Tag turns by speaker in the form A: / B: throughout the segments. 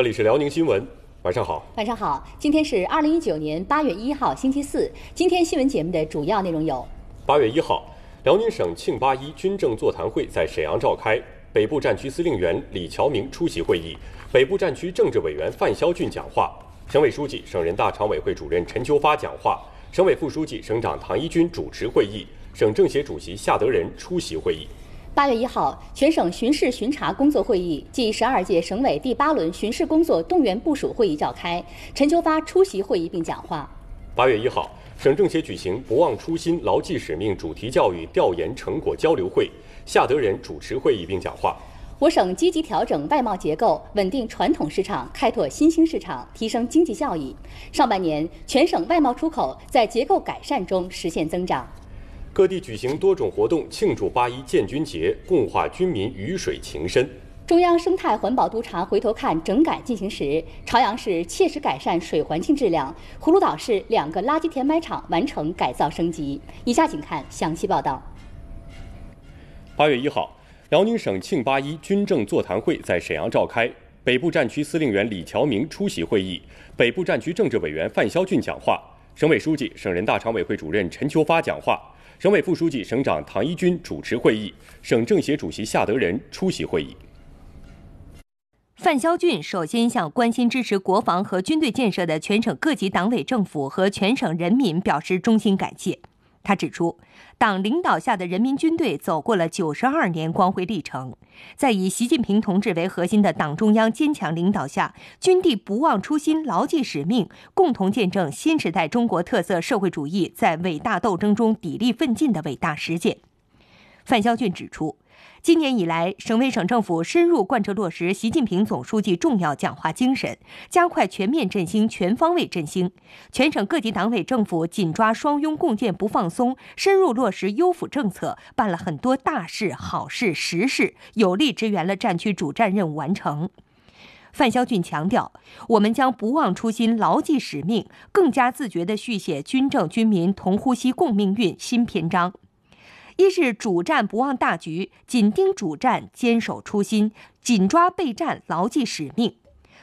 A: 这里是辽宁新闻，晚上好，
B: 晚上好。今天是二零一九年八月一号，星期四。今天新闻节目的主要内容有：
A: 八月一号，辽宁省庆八一军政座谈会在沈阳召开，北部战区司令员李桥明出席会议，北部战区政治委员范肖俊讲话，省委书记、省人大常委会主任陈秋发讲话，省委副书记、省长唐一军主持会议，省政协主席夏德仁出席会议。
B: 八月一号，全省巡视巡察工作会议暨十二届省委第八轮巡视工作动员部署会议召开，陈秋发出席会议并讲话。
A: 八月一号，省政协举行“不忘初心、牢记使命”主题教育调研成果交流会，夏德仁主持会议并讲话。
B: 我省积极调整外贸结构，稳定传统市场，开拓新兴市场，提升经济效益。上半年，全省外贸出口在结构改善中实现增长。
A: 各地举行多种活动庆祝八一建军节，共话军民鱼水情深。
B: 中央生态环保督察回头看整改进行时，朝阳市切实改善水环境质量，葫芦岛市两个垃圾填埋场完成改造升级。以下请看详细报道。
A: 八月一号，辽宁省庆八一军政座谈会在沈阳召开，北部战区司令员李桥明出席会议，北部战区政治委员范肖俊讲话，省委书记、省人大常委会主任陈秋发讲话。省委副书记、省长唐一军主持会议，省政协主席夏德仁出席会议。
C: 范肖俊首先向关心支持国防和军队建设的全省各级党委政府和全省人民表示衷心感谢。他指出，党领导下的人民军队走过了九十二年光辉历程，在以习近平同志为核心的党中央坚强领导下，军地不忘初心、牢记使命，共同见证新时代中国特色社会主义在伟大斗争中砥砺奋进的伟大实践。范肖俊指出。今年以来，省委省政府深入贯彻落实习近平总书记重要讲话精神，加快全面振兴、全方位振兴。全省各级党委政府紧抓双拥共建不放松，深入落实优抚政策，办了很多大事、好事、实事，有力支援了战区主战任务完成。范肖俊强调，我们将不忘初心、牢记使命，更加自觉地续写军政军民同呼吸共命运新篇章。一是主战不忘大局，紧盯主战，坚守初心，紧抓备战，牢记使命；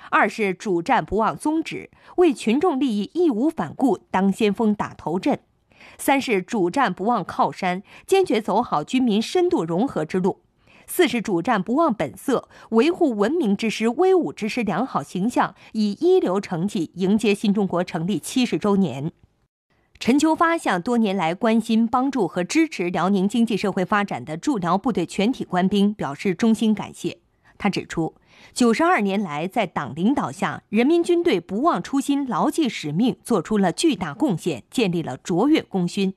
C: 二是主战不忘宗旨，为群众利益义无反顾，当先锋打头阵；三是主战不忘靠山，坚决走好军民深度融合之路；四是主战不忘本色，维护文明之师、威武之师良好形象，以一流成绩迎接新中国成立七十周年。陈秋发向多年来关心、帮助和支持辽宁经济社会发展的驻辽部队全体官兵表示衷心感谢。他指出，九十二年来，在党领导下，人民军队不忘初心、牢记使命，做出了巨大贡献，建立了卓越功勋。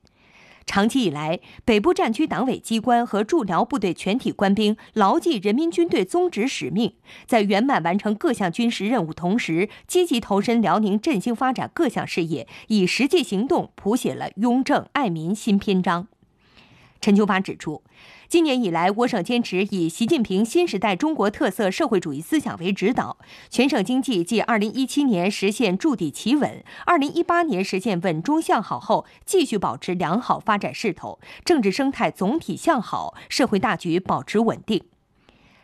C: 长期以来，北部战区党委机关和驻辽部队全体官兵牢记人民军队宗旨使命，在圆满完成各项军事任务同时，积极投身辽宁振兴发展各项事业，以实际行动谱写了拥政爱民新篇章。陈秋发指出。今年以来，我省坚持以习近平新时代中国特色社会主义思想为指导，全省经济继2017年实现筑底企稳、2018年实现稳中向好后，继续保持良好发展势头，政治生态总体向好，社会大局保持稳定。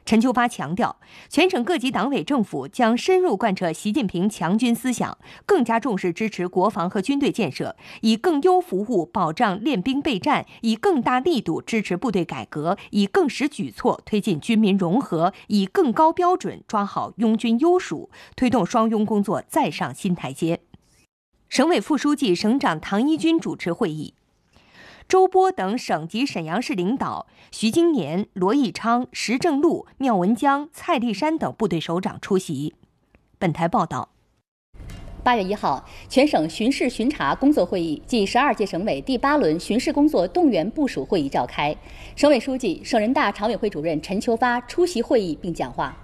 C: 陈秋发强调，全省各级党委政府将深入贯彻习近平强军思想，更加重视支持国防和军队建设，以更优服务保障练兵备战，以更大力度支持部队改革，以更实举措推进军民融合，以更高标准抓好拥军优属，推动双拥工作再上新台阶。省委副书记、省长唐一军主持会议。周波等省级沈阳市领导，徐金年、罗义昌、石正路、廖文江、蔡立山等部队首长出席。本台报道。
B: 八月一号，全省巡视巡察工作会议暨十二届省委第八轮巡视工作动员部署会议召开，省委书记、省人大常委会主任陈求发出席会议并讲话。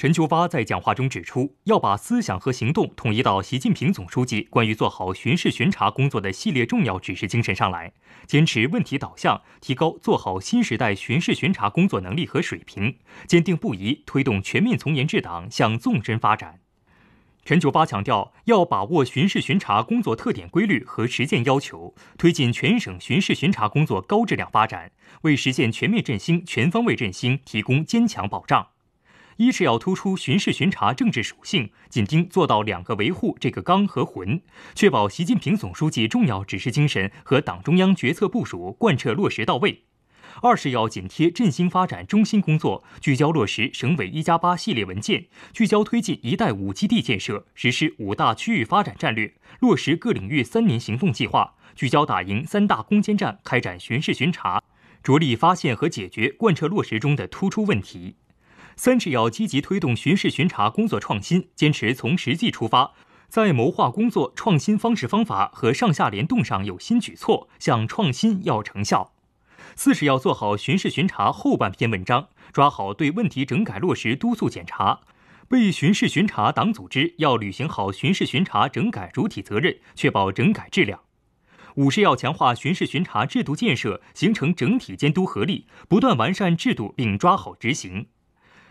D: 陈秋发在讲话中指出，要把思想和行动统一到习近平总书记关于做好巡视巡察工作的系列重要指示精神上来，坚持问题导向，提高做好新时代巡视巡察工作能力和水平，坚定不移推动全面从严治党向纵深发展。陈秋发强调，要把握巡视巡察工作特点规律和实践要求，推进全省巡视巡察工作高质量发展，为实现全面振兴、全方位振兴提供坚强保障。一是要突出巡视巡察政治属性，紧盯做到“两个维护”这个纲和魂，确保习近平总书记重要指示精神和党中央决策部署贯彻落实到位；二是要紧贴振兴发展中心工作，聚焦落实省委“一加八”系列文件，聚焦推进“一带五基地”建设，实施五大区域发展战略，落实各领域三年行动计划，聚焦打赢三大攻坚战开展巡视巡察，着力发现和解决贯彻落实中的突出问题。三是要积极推动巡视巡察工作创新，坚持从实际出发，在谋划工作创新方式方法和上下联动上有新举措，向创新要成效。四是要做好巡视巡察后半篇文章，抓好对问题整改落实督促检查。被巡视巡察党组织要履行好巡视巡察整改主体责任，确保整改质量。五是要强化巡视巡察制度建设，形成整体监督合力，不断完善制度并抓好执行。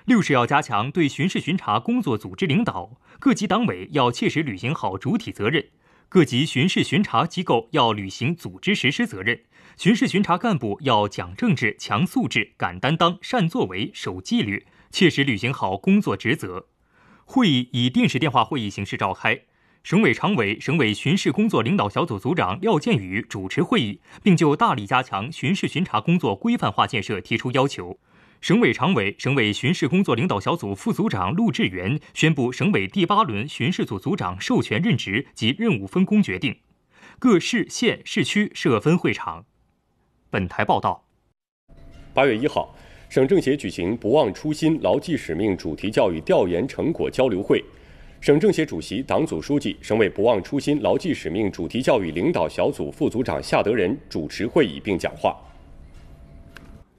D: 六是要加强对巡视巡察工作组织领导，各级党委要切实履行好主体责任，各级巡视巡察机构要履行组织实施责任，巡视巡察干部要讲政治、强素质、敢担当、善作为、守纪律，切实履行好工作职责。会议以电视电话会议形式召开，省委常委、省委巡视工作领导小组组长廖建宇主持会议，并就大力加强巡视巡察工作规范化建设提出要求。省委常委、省委巡视工作领导小组副组长陆志远宣布省委第八轮巡视组组长授权任职及任务分工决定。各市、县、市区设分会场。本台报道。
A: 八月一号，省政协举行“不忘初心、牢记使命”主题教育调研成果交流会。省政协主席、党组书记、省委“不忘初心、牢记使命”主题教育领导小组副组长夏德仁主持会议并讲话。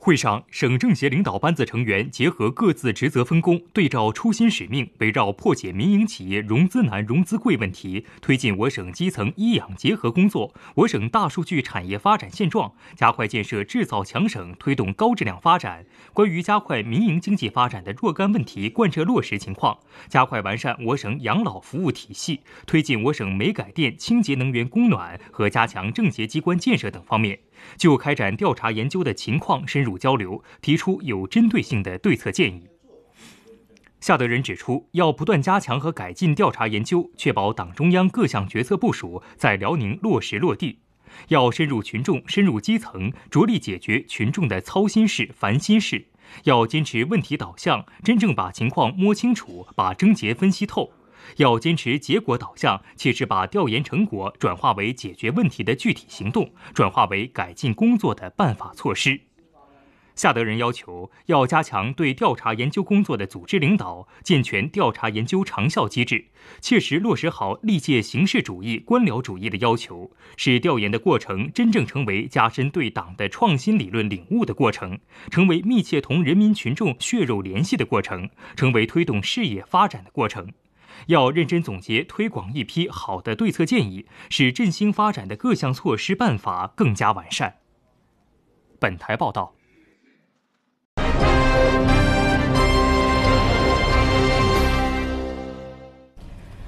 D: 会上，省政协领导班子成员结合各自职责分工，对照初心使命，围绕破解民营企业融资难、融资贵问题，推进我省基层医养结合工作，我省大数据产业发展现状，加快建设制造强省，推动高质量发展，关于加快民营经济发展的若干问题贯彻落实情况，加快完善我省养老服务体系，推进我省煤改电、清洁能源供暖和加强政协机关建设等方面。就开展调查研究的情况深入交流，提出有针对性的对策建议。夏德仁指出，要不断加强和改进调查研究，确保党中央各项决策部署在辽宁落实落地。要深入群众、深入基层，着力解决群众的操心事、烦心事。要坚持问题导向，真正把情况摸清楚，把症结分析透。要坚持结果导向，切实把调研成果转化为解决问题的具体行动，转化为改进工作的办法措施。夏德仁要求，要加强对调查研究工作的组织领导，健全调查研究长效机制，切实落实好历届形式主义、官僚主义的要求，使调研的过程真正成为加深对党的创新理论领悟的过程，成为密切同人民群众血肉联系的过程，成为推动事业发展的过程。要认真总结推广一批好的对策建议，使振兴发展的各项措施办法更加完善。本台报道。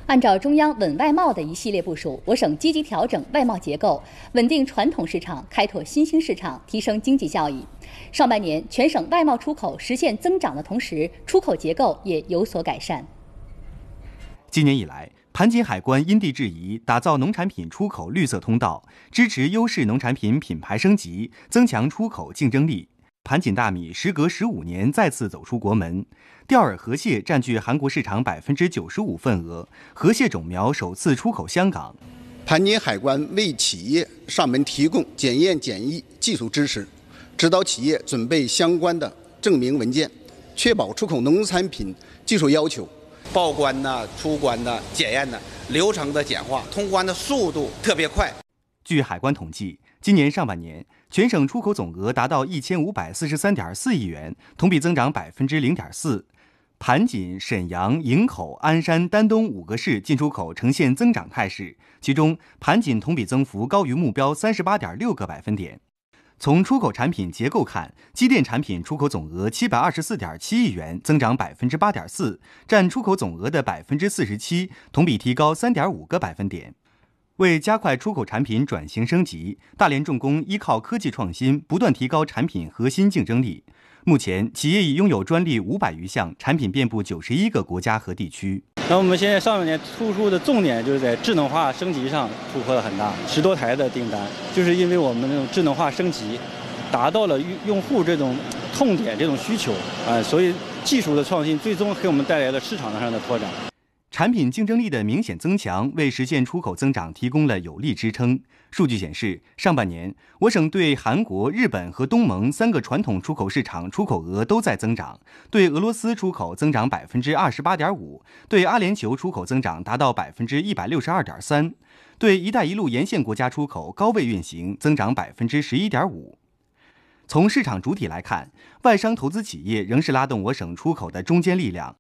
B: 按照中央稳外贸的一系列部署，我省积极调整外贸结构，稳定传统市场，开拓新兴市场，提升经济效益。上半年，全省外贸出口实现增长的同时，出口结构也有所改善。
E: 今年以来，盘锦海关因地制宜，打造农产品出口绿色通道，支持优势农产品品牌升级，增强出口竞争力。盘锦大米时隔十五年再次走出国门，钓饵河蟹占据韩国市场百分之九十五份额，河蟹种苗首次出口香港。盘锦海关为企业上门提供检验检疫技术支持，指导企业准备相关的证明文件，确保出口农产品技术要求。报关的、出关的、检验的流程的简化，通关的速度特别快。据海关统计，今年上半年全省出口总额达到一千五百四十三点四亿元，同比增长百分之零点四。盘锦、沈阳、营口、鞍山、丹东五个市进出口呈现增长态势，其中盘锦同比增幅高于目标三十八点六个百分点。从出口产品结构看，机电产品出口总额七百二十四点七亿元，增长百分之八点四，占出口总额的百分之四十七，同比提高三点五个百分点。为加快出口产品转型升级，大连重工依靠科技创新，不断提高产品核心竞争力。目前，企业已拥有专利五百余项，产品遍布九十一个国家和地区。那我们现在上半年突出的重点就是在智能化升级上突破了很大，十多台的订单，就是因为我们这种智能化升级，达到了用用户这种痛点这种需求，啊，所以技术的创新最终给我们带来了市场上的拓展。产品竞争力的明显增强，为实现出口增长提供了有力支撑。数据显示，上半年我省对韩国、日本和东盟三个传统出口市场出口额都在增长，对俄罗斯出口增长百分之二十八点五，对阿联酋出口增长达到百分之一百六十二点三，对“一带一路”沿线国家出口高位运行，增长百分之十一点五。从市场主体来看，外商投资企业仍是拉动我省出口的中坚力量。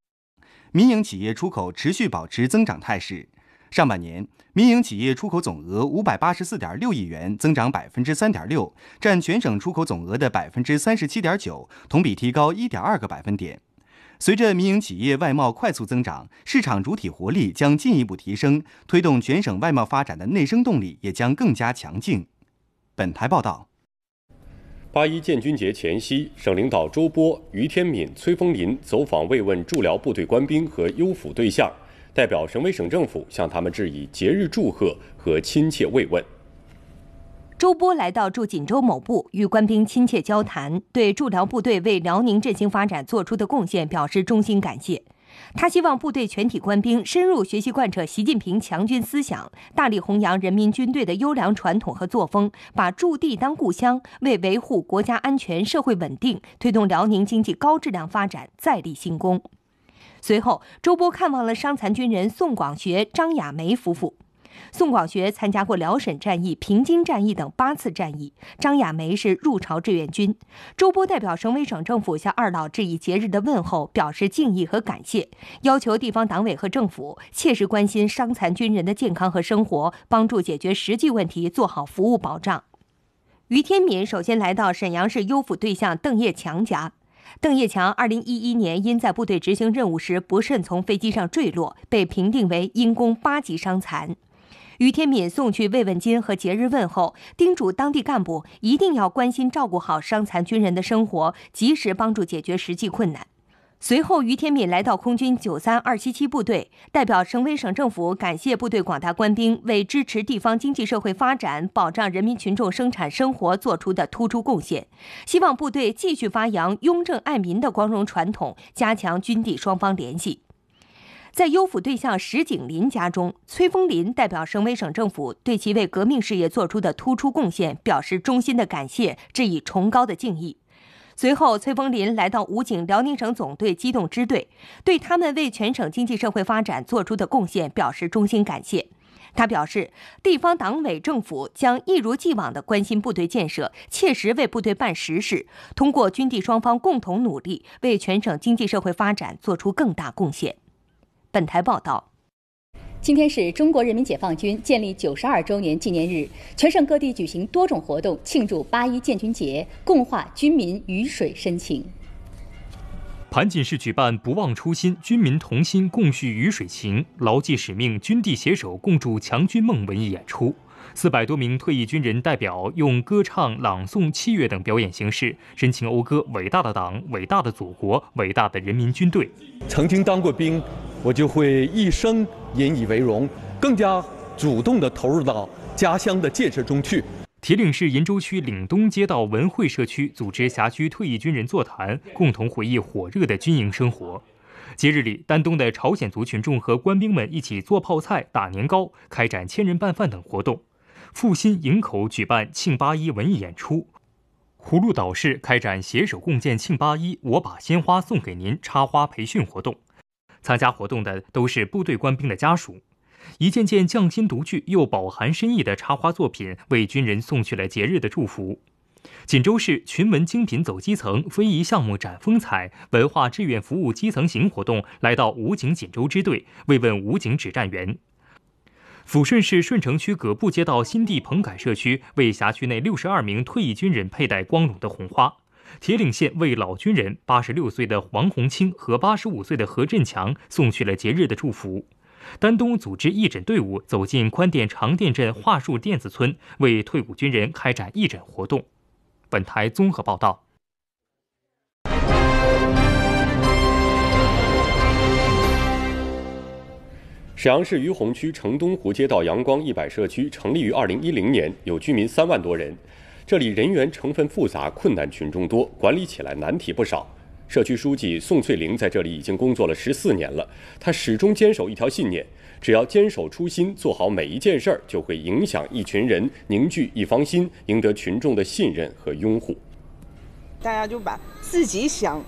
E: 民营企业出口持续保持增长态势，上半年民营企业出口总额五百八十四点六亿元，增长百分之三点六，占全省出口总额的百分之三十七点九，同比提高一点二个百分点。随着民营企业外贸快速增长，市场主体活力将进一步提升，推动全省外贸发展的内生动力也将更加强劲。本台报道。
A: 八一建军节前夕，省领导周波、于天敏、崔风林走访慰问驻辽部队官兵和优抚对象，代表省委省政府向他们致以节日祝贺和亲切慰问。
C: 周波来到驻锦州某部，与官兵亲切交谈，对驻辽部队为辽宁振兴发展做出的贡献表示衷心感谢。他希望部队全体官兵深入学习贯彻习近平强军思想，大力弘扬人民军队的优良传统和作风，把驻地当故乡，为维护国家安全社会稳定、推动辽宁经济高质量发展再立新功。随后，周波看望了伤残军人宋广学、张雅梅夫妇。宋广学参加过辽沈战役、平津战役等八次战役。张亚梅是入朝志愿军。周波代表省委省政府向二老致以节日的问候，表示敬意和感谢，要求地方党委和政府切实关心伤残军人的健康和生活，帮助解决实际问题，做好服务保障。于天敏首先来到沈阳市优抚对象邓业强家。邓业强二零一一年因在部队执行任务时不慎从飞机上坠落，被评定为因公八级伤残。于天敏送去慰问金和节日问候，叮嘱当地干部一定要关心照顾好伤残军人的生活，及时帮助解决实际困难。随后，于天敏来到空军九三二七七部队，代表省委省政府感谢部队广大官兵为支持地方经济社会发展、保障人民群众生产生活作出的突出贡献，希望部队继续发扬拥政爱民的光荣传统，加强军地双方联系。在优抚对象石景林家中，崔风林代表省委省政府对其为革命事业做出的突出贡献表示衷心的感谢，致以崇高的敬意。随后，崔风林来到武警辽宁省总队机动支队，对他们为全省经济社会发展做出的贡献表示衷心感谢。他表示，地方党委政府将一如既往地关心部队建设，切实为部队办实事，通过军地双方共同努力，为全省经济社会发展作出更大贡献。
B: 本台报道，今天是中国人民解放军建立九十二周年纪念日，全省各地举行多种活动庆祝八一建军节，共话军民鱼水深情。
D: 盘锦市举办“不忘初心，军民同心，共叙鱼水情，牢记使命，军地携手，共筑强军梦”文艺演出。四百多名退役军人代表用歌唱、朗诵、器乐等表演形式，深情讴歌伟大的党、伟大的祖国、伟大的人民军队。曾经当过兵，我就会一生引以为荣，更加主动地投入到家乡的建设中去。铁岭市银州区岭东街道文汇社区组织辖区退役军人座谈，共同回忆火热的军营生活。节日里，丹东的朝鲜族群众和官兵们一起做泡菜、打年糕，开展千人拌饭等活动。阜新营口举办庆八一文艺演出，葫芦岛市开展“携手共建庆八一，我把鲜花送给您”插花培训活动。参加活动的都是部队官兵的家属，一件件匠心独具又饱含深意的插花作品，为军人送去了节日的祝福。锦州市群文精品走基层、非遗项目展风采、文化志愿服务基层行活动来到武警锦州支队，慰问武警指战员。抚顺市顺城区葛布街道新地棚改社区为辖区内六十二名退役军人佩戴光荣的红花，铁岭县为老军人八十六岁的王洪清和八十五岁的何振强送去了节日的祝福。丹东组织义诊队伍走进宽甸长甸镇桦树店子村，为退伍军人开展义诊活动。本台综合报道。
A: 沈阳市于洪区城东湖街道阳光一百社区成立于二零一零年，有居民三万多人。这里人员成分复杂，困难群众多，管理起来难题不少。社区书记宋翠玲在这里已经工作了十四年了，她始终坚守一条信念：只要坚守初心，做好每一件事儿，就会影响一群人，凝聚一方心，赢得群众的信任和拥护。
B: 大家就把自己想。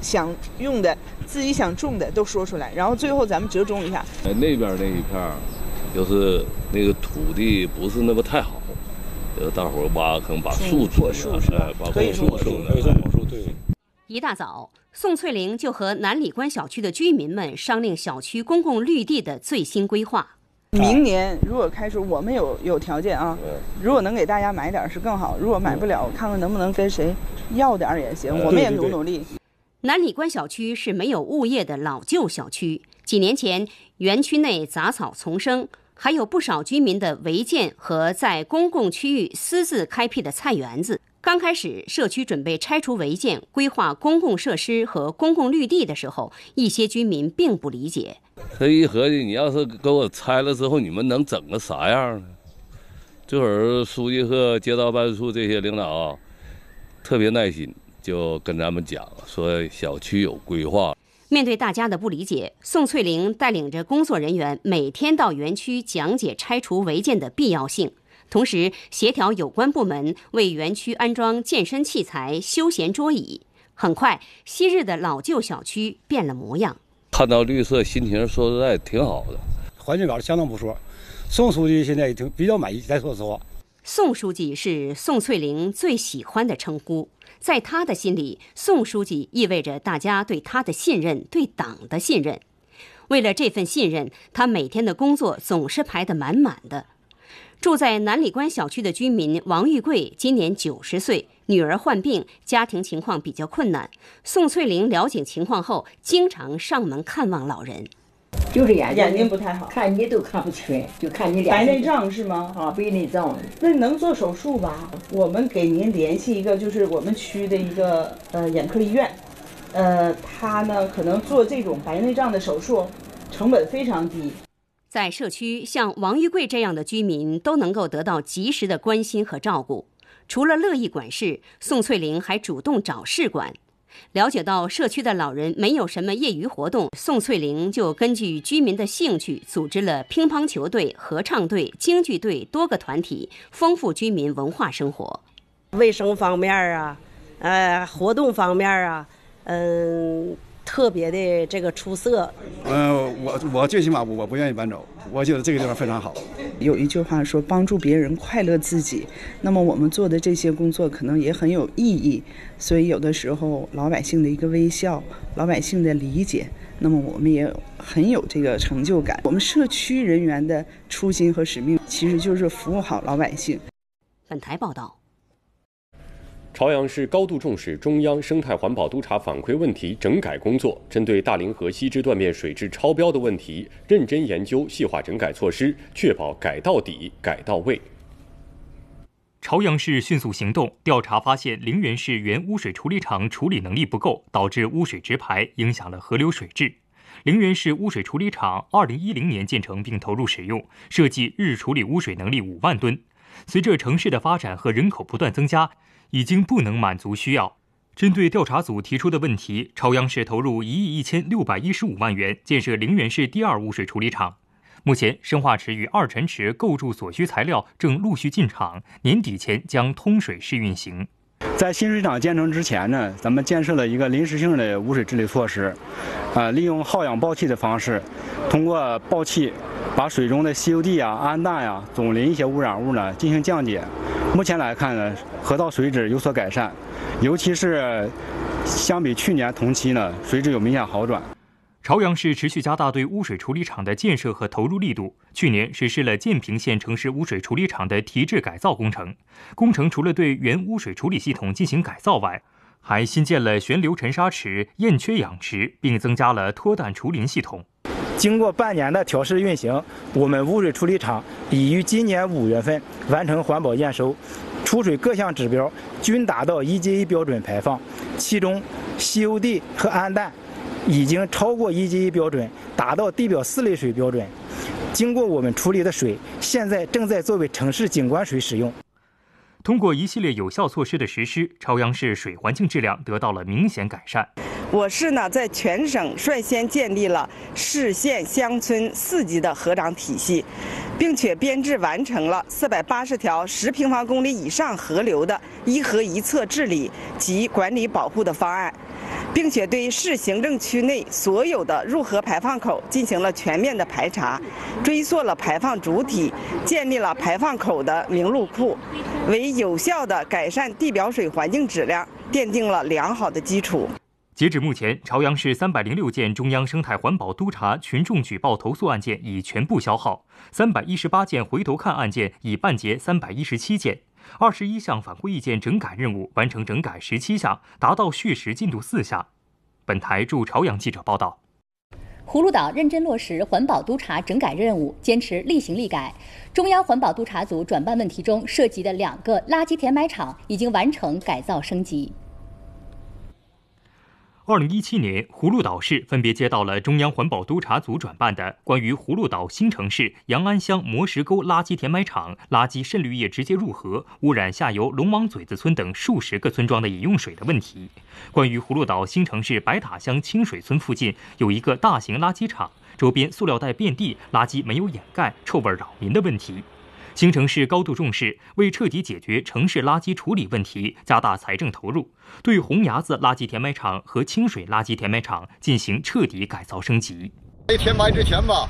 B: 想用的，自己想种的都说出来，然后最后咱们折中一下。
A: 哎，那边那一片儿，就是那个土地不是那么太好，要大伙挖个坑把树种上，哎，把果树种可以种果树，
D: 可以种果树，对。
F: 一大早，宋翠玲就和南里关小区的居民们商量小区公共绿地的最新规划。
D: 明
B: 年如果开始，我们有有条件啊，如果能给大家买点是更好，如果买不了，看看能不能跟谁要点也行，我们也努努力。
F: 南里关小区是没有物业的老旧小区。几年前，园区内杂草丛生，还有不少居民的违建和在公共区域私自开辟的菜园子。刚开始，社区准备拆除违建、规划公共设施和公共绿地的时候，一些居民并不理解。
A: 他一合计，你要是给我拆了之后，你们能整个啥样呢？这会儿，书记和街道办事处这些领导啊，特别耐心。就跟咱们讲说小区有规划。
F: 面对大家的不理解，宋翠玲带领着工作人员每天到园区讲解拆除违建的必要性，同时协调有关部门为园区安装健身器材、休闲桌椅。很快，昔日的老旧小区变了模样。
A: 看到绿色，心情说实在挺好的，环境搞得相当不错。宋书记现在已经比较满意，咱说实话。
F: 宋书记是宋翠玲最喜欢的称呼。在他的心里，宋书记意味着大家对他的信任，对党的信任。为了这份信任，他每天的工作总是排得满满的。住在南里关小区的居民王玉贵今年九十岁，女儿患病，家庭情况比较困难。宋翠玲了解情况后，经常上门看望老人。
B: 就是眼睛不太好，看你都看不全，就看你脸。白内障是吗？啊，白内障，那能做手术吧？我们给您联系一个，就是我们区的一个呃眼科医院，呃，他呢可能做这种白内障的手术，成本非常低。
F: 在社区，像王玉贵这样的居民都能够得到及时的关心和照顾。除了乐意管事，宋翠玲还主动找事管。了解到社区的老人没有什么业余活动，宋翠玲就根据居民的兴趣组织了乒乓球队、合唱队、京剧队多个团体，丰富居民文化生活。卫生方面啊，呃，活动方面啊，嗯。特别的这个出
E: 色，嗯，我我最起码我不愿意搬走，我觉得这个地方非常好。
B: 有一句话说，帮助别人快乐自己，那么我们做的这些工作可能也很有意义。所以有的时候老百姓的一个微笑，老百姓的理解，那么我们也很有这个成就感。我们社区人员的初心和使命，其实就是服务好老百姓。本台报道。
A: 朝阳市高度重视中央生态环保督查反馈问题整改工作，针对大凌河西支断面水质超标的问题，认真研究细化整改措施，确保改到底、
D: 改到位。朝阳市迅速行动，调查发现凌源市原污水处理厂处理能力不够，导致污水直排，影响了河流水质。凌源市污水处理厂二零一零年建成并投入使用，设计日处理污水能力五万吨。随着城市的发展和人口不断增加。已经不能满足需要。针对调查组提出的问题，朝阳市投入一亿一千六百一十五万元建设凌源市第二污水处理厂。目前，生化池与二陈池构筑所需材料正陆续进场，年底前将通水试运行。
E: 在新水厂建成之前呢，咱们建设了一个临时性的污水治理措施，啊，利用耗氧曝气的方式，通过曝气，把水中的 COD 啊、氨氮呀、总磷一些污染物呢进行降解。目前来看呢，河道水质有所改善，尤其是相比去年同期呢，水质有明显好转。
D: 朝阳市持续加大对污水处理厂的建设和投入力度，去年实施了建平县城市污水处理厂的提质改造工程。工程除了对原污水处理系统进行改造外，还新建了悬流沉沙池、燕缺氧池，并增加了脱氮除磷系统。
E: 经过半年的调试运行，我们污水处理厂已于今年五月份完成环保验收，出水各项指标均达到一级 A 标准排放。其中，COD 和氨氮已经超过一级 A 标准，达到地表四类水标准。经过我们处理的水，现在正在作为城市景观水使用。
D: 通过一系列有效措施的实施，朝阳市水环境质量得到了明显改善。
F: 我市呢，在全省率先建立了市县乡村四级的河长体系，并且编制完成了四百八十条十平方公里以上河流的一河一策治理及管理保护的方案，并且对市行政区内所有的入河排放口进行了全面的排查，追溯了排放主体，建立了排放口的名录库，为有效的改善地表水环境质量奠定了良好的基础。
D: 截至目前，朝阳市三百零六件中央生态环保督察群众举报投诉案件已全部消耗，三百一十八件回头看案件已办结三百一十七件，二十一项反馈意见整改任务完成整改十七项，达到序时进度四项。本台驻朝阳记者报道。
B: 葫芦岛认真落实环保督察整改任务，坚持立行立改。中央环保督察组转办问题中涉及的两个垃圾填埋场已经完成改造升级。
D: 二零一七年，葫芦岛市分别接到了中央环保督察组转办的关于葫芦岛新城市杨安乡磨石沟垃圾填埋场垃圾渗滤液直接入河，污染下游龙王嘴子村等数十个村庄的饮用水的问题；关于葫芦岛新城市白塔乡清水村附近有一个大型垃圾场，周边塑料袋遍地，垃圾没有掩盖，臭味扰民的问题。青城市高度重视，为彻底解决城市垃圾处理问题，加大财政投入，对红崖子垃圾填埋场和清水垃圾填埋场进行彻底改造升级。
A: 没填埋之前吧，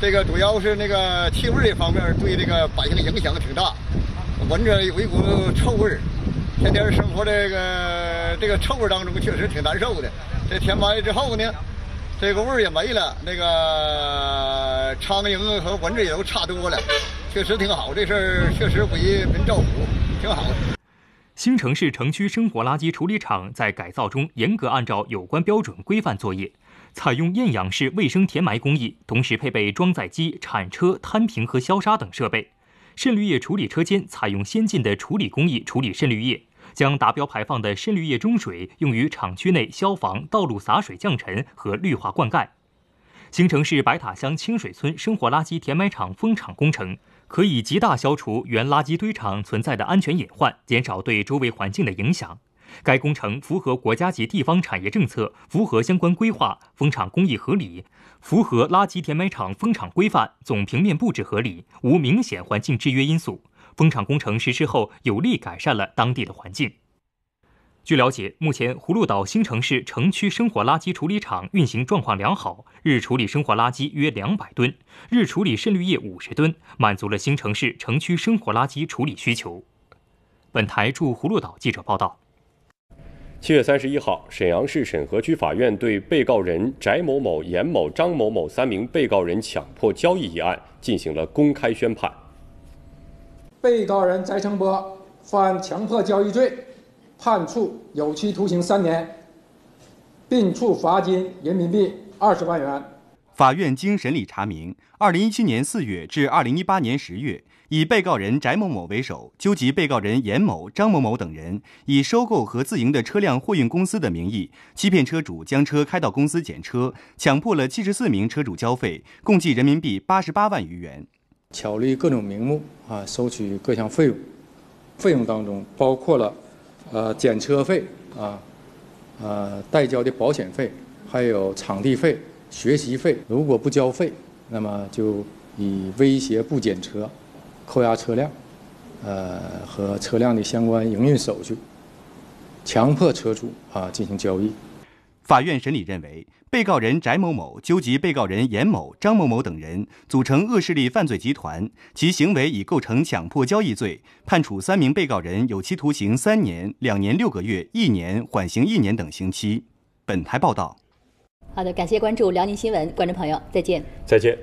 A: 这个主要是那个气味这方面对这个百姓影响挺大，闻着有一股臭味，天天生活这个这个臭味当中确实挺难受的。这填埋之后呢？这个味儿也没了，那个苍蝇和蚊子也都差多了，确实挺好。这事儿确实为民造福，挺好。
D: 新城市城区生活垃圾处理厂在改造中严格按照有关标准规范作业，采用厌氧式卫生填埋工艺，同时配备装载机、铲车、摊平和消沙等设备。渗滤液处理车间采用先进的处理工艺处理渗滤液。将达标排放的深滤液中水用于厂区内消防、道路洒水降尘和绿化灌溉。兴城市白塔乡清水村生活垃圾填埋场封场工程可以极大消除原垃圾堆场存在的安全隐患，减少对周围环境的影响。该工程符合国家级、地方产业政策，符合相关规划，封场工艺合理，符合垃圾填埋场封场规范，总平面布置合理，无明显环境制约因素。封场工程实施后，有力改善了当地的环境。据了解，目前葫芦岛新城市城区生活垃圾处理厂运行状况良好，日处理生活垃圾约两百吨，日处理渗滤液五十吨，满足了新城市城区生活垃圾处理需求。本台驻葫芦岛记者报道。
A: 七月三十一号，沈阳市沈河区法院对被告人翟某某、严某、张某某三名被告人强迫交易一案进行了公开宣判。被告人翟成波犯强迫交易罪，判处有期徒刑三年，并处罚金人民币二十万元。
E: 法院经审理查明，二零一七年四月至二零一八年十月，以被告人翟某某为首，纠集被告人闫某、张某某等人，以收购和自营的车辆货运公司的名义，欺骗车主将车开到公司检车，强迫了七十四名车主交费，共计人民币八十八万余元。巧立各种名目啊，收取各项费用，费用当中包括了，呃，检车费啊，呃代交的保险费，还有场地费、学习费。如果不交费，那么就以威胁不检车、扣押车辆，呃，和车辆的相关营运手续，强迫车主啊进行交易。法院审理认为，被告人翟某某纠集被告人严某、张某某等人组成恶势力犯罪集团，其行为已构成强迫交易罪，判处三名被告人有期徒刑三年、两年六个月、一年，缓刑一年等刑期。本台报道。
B: 好的，感谢关注辽宁新闻，观众朋友，再见。
A: 再见。